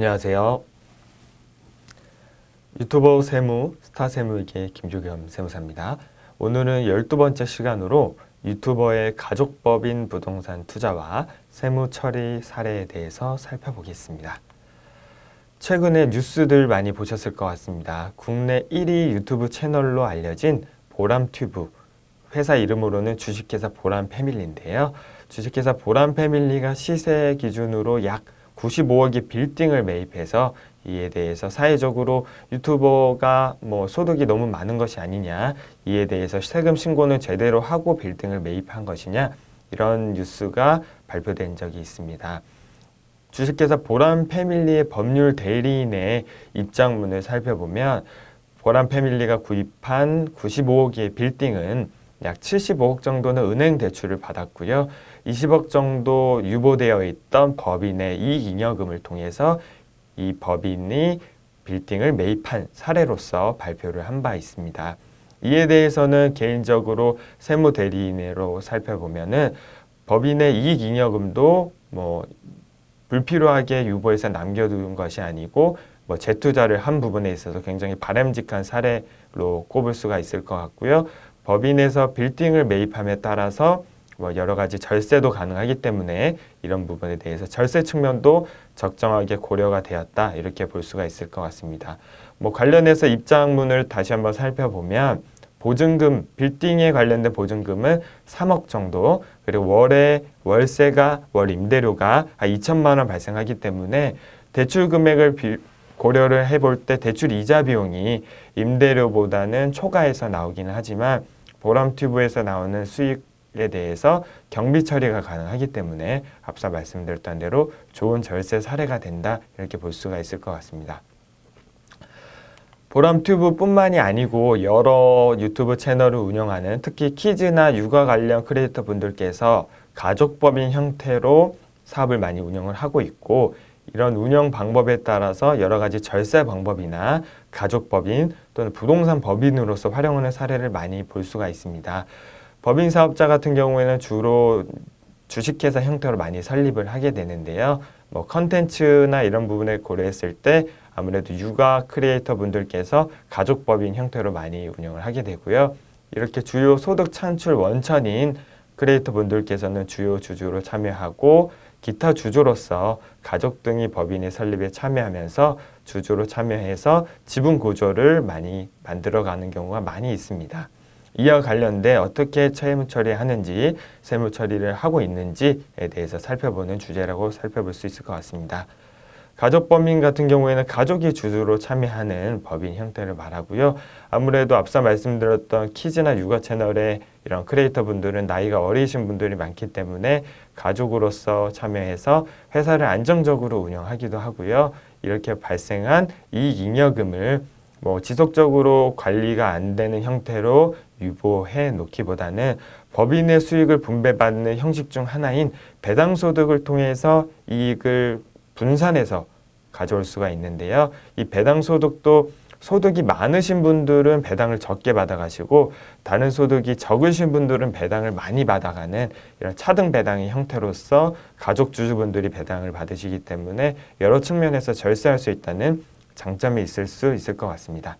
안녕하세요. 유튜버 세무, 스타 세무에게 김주겸 세무사입니다. 오늘은 12번째 시간으로 유튜버의 가족법인 부동산 투자와 세무 처리 사례에 대해서 살펴보겠습니다. 최근에 뉴스들 많이 보셨을 것 같습니다. 국내 1위 유튜브 채널로 알려진 보람튜브, 회사 이름으로는 주식회사 보람 패밀리인데요. 주식회사 보람 패밀리가 시세 기준으로 약 95억의 빌딩을 매입해서 이에 대해서 사회적으로 유튜버가 뭐 소득이 너무 많은 것이 아니냐 이에 대해서 세금 신고는 제대로 하고 빌딩을 매입한 것이냐 이런 뉴스가 발표된 적이 있습니다. 주식회사 보람 패밀리의 법률 대리인의 입장문을 살펴보면 보람 패밀리가 구입한 95억의 빌딩은 약 75억 정도는 은행 대출을 받았고요. 20억 정도 유보되어 있던 법인의 이익잉여금을 통해서 이 법인이 빌딩을 매입한 사례로서 발표를 한 바 있습니다. 이에 대해서는 개인적으로 세무 대리인으로 살펴보면은 법인의 이익잉여금도 뭐 불필요하게 유보해서 남겨둔 것이 아니고 뭐 재투자를 한 부분에 있어서 굉장히 바람직한 사례로 꼽을 수가 있을 것 같고요. 법인에서 빌딩을 매입함에 따라서 뭐 여러 가지 절세도 가능하기 때문에 이런 부분에 대해서 절세 측면도 적정하게 고려가 되었다 이렇게 볼 수가 있을 것 같습니다. 뭐 관련해서 입장문을 다시 한번 살펴보면 보증금, 빌딩에 관련된 보증금은 3억 정도, 그리고 월에 월세가, 월 임대료가 2천만 원 발생하기 때문에 대출 금액을 비, 고려를 해볼 때 대출 이자 비용이 임대료보다는 초과해서 나오기는 하지만 보람튜브에서 나오는 수익에 대해서 경비 처리가 가능하기 때문에 앞서 말씀드렸던 대로 좋은 절세 사례가 된다 이렇게 볼 수가 있을 것 같습니다. 보람튜브뿐만이 아니고 여러 유튜브 채널을 운영하는 특히 키즈나 육아 관련 크리에이터 분들께서 가족법인 형태로 사업을 많이 운영을 하고 있고 이런 운영 방법에 따라서 여러 가지 절세 방법이나 가족법인 또는 부동산 법인으로서 활용하는 사례를 많이 볼 수가 있습니다. 법인 사업자 같은 경우에는 주로 주식회사 형태로 많이 설립을 하게 되는데요. 뭐 컨텐츠나 이런 부분에 고려했을 때 아무래도 육아 크리에이터 분들께서 가족법인 형태로 많이 운영을 하게 되고요. 이렇게 주요 소득 창출 원천인 크리에이터 분들께서는 주요 주주로 참여하고 기타 주주로서 가족 등이 법인의 설립에 참여하면서 주주로 참여해서 지분 구조를 많이 만들어가는 경우가 많이 있습니다. 이와 관련돼 어떻게 채무 처리하는지 세무 처리를 하고 있는지에 대해서 살펴보는 주제라고 살펴볼 수 있을 것 같습니다. 가족 법인 같은 경우에는 가족이 주주로 참여하는 법인 형태를 말하고요. 아무래도 앞서 말씀드렸던 키즈나 육아 채널에 이런 크리에이터 분들은 나이가 어리신 분들이 많기 때문에 가족으로서 참여해서 회사를 안정적으로 운영하기도 하고요. 이렇게 발생한 이익잉여금을 뭐 지속적으로 관리가 안 되는 형태로 유보해 놓기보다는 법인의 수익을 분배받는 형식 중 하나인 배당소득을 통해서 이익을 분산해서 가져올 수가 있는데요. 이 배당소득도 소득이 많으신 분들은 배당을 적게 받아가시고 다른 소득이 적으신 분들은 배당을 많이 받아가는 이런 차등 배당의 형태로서 가족 주주분들이 배당을 받으시기 때문에 여러 측면에서 절세할 수 있다는 장점이 있을 수 있을 것 같습니다.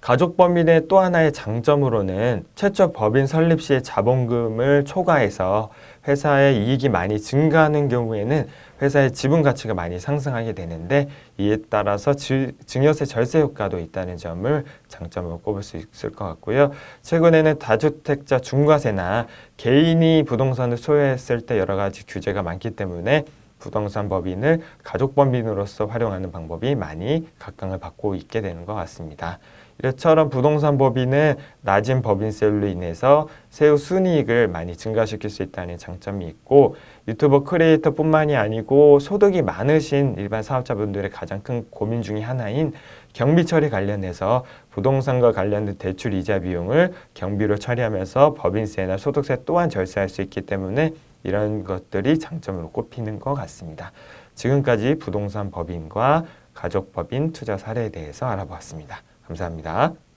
가족법인의 또 하나의 장점으로는 최초 법인 설립 시에 자본금을 초과해서 회사의 이익이 많이 증가하는 경우에는 회사의 지분 가치가 많이 상승하게 되는데 이에 따라서 지, 증여세 절세 효과도 있다는 점을 장점으로 꼽을 수 있을 것 같고요. 최근에는 다주택자 중과세나 개인이 부동산을 소유했을 때 여러 가지 규제가 많기 때문에 부동산 법인을 가족 법인으로서 활용하는 방법이 많이 각광을 받고 있게 되는 것 같습니다. 이처럼 부동산 법인의 낮은 법인세율로 인해서 세후 순이익을 많이 증가시킬 수 있다는 장점이 있고 유튜버 크리에이터뿐만이 아니고 소득이 많으신 일반 사업자분들의 가장 큰 고민 중의 하나인 경비 처리 관련해서 부동산과 관련된 대출 이자 비용을 경비로 처리하면서 법인세나 소득세 또한 절세할 수 있기 때문에 이런 것들이 장점으로 꼽히는 것 같습니다. 지금까지 부동산 법인과 가족법인 투자 사례에 대해서 알아보았습니다. 감사합니다.